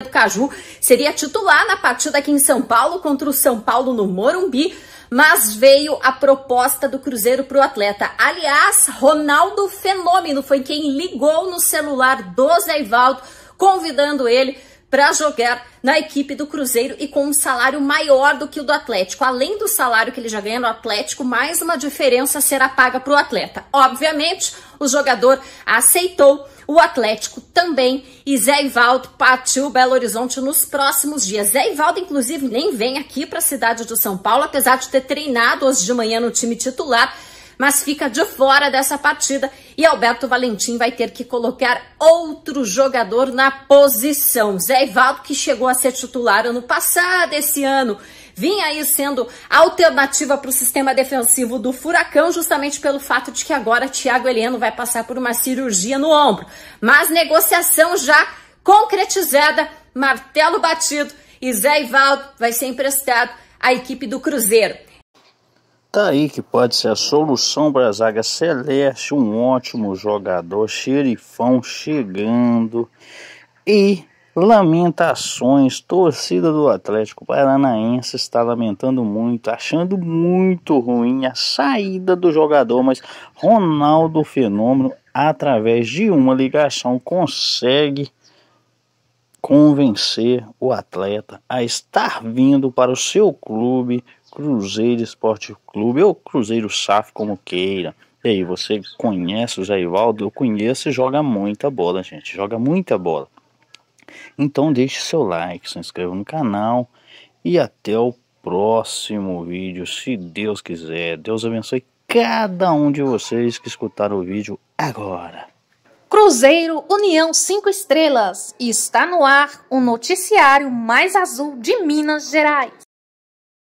do Caju seria titular na partida aqui em São Paulo contra o São Paulo no Morumbi, mas veio a proposta do Cruzeiro para o atleta. Aliás, Ronaldo Fenômeno foi quem ligou no celular do Zé Ivaldo, convidando ele para jogar na equipe do Cruzeiro e com um salário maior do que o do Atlético. Além do salário que ele já ganha no Atlético, mais uma diferença será paga para o atleta. Obviamente, o jogador aceitou o Atlético também e Zé Ivaldo partiu Belo Horizonte nos próximos dias. Zé Ivaldo, inclusive, nem vem aqui para a cidade do São Paulo, apesar de ter treinado hoje de manhã no time titular, mas fica de fora dessa partida e Alberto Valentim vai ter que colocar outro jogador na posição. Zé Ivaldo, que chegou a ser titular ano passado, esse ano, vinha aí sendo alternativa para o sistema defensivo do Furacão, justamente pelo fato de que agora Thiago Heleno vai passar por uma cirurgia no ombro. Mas negociação já concretizada, martelo batido e Zé Ivaldo vai ser emprestado à equipe do Cruzeiro. Tá aí que pode ser a solução para a zaga celeste, um ótimo jogador, xerifão chegando e lamentações, torcida do Atlético Paranaense está lamentando muito, achando muito ruim a saída do jogador, mas Ronaldo Fenômeno, através de uma ligação, consegue convencer o atleta a estar vindo para o seu clube Cruzeiro Esporte Clube ou Cruzeiro SAF, como queira. E aí, você conhece o Zé Eu conheço e joga muita bola, gente. Joga muita bola. Então deixe seu like, se inscreva no canal e até o próximo vídeo, se Deus quiser. Deus abençoe cada um de vocês que escutaram o vídeo agora. Cruzeiro União 5 Estrelas está no ar o noticiário mais azul de Minas Gerais.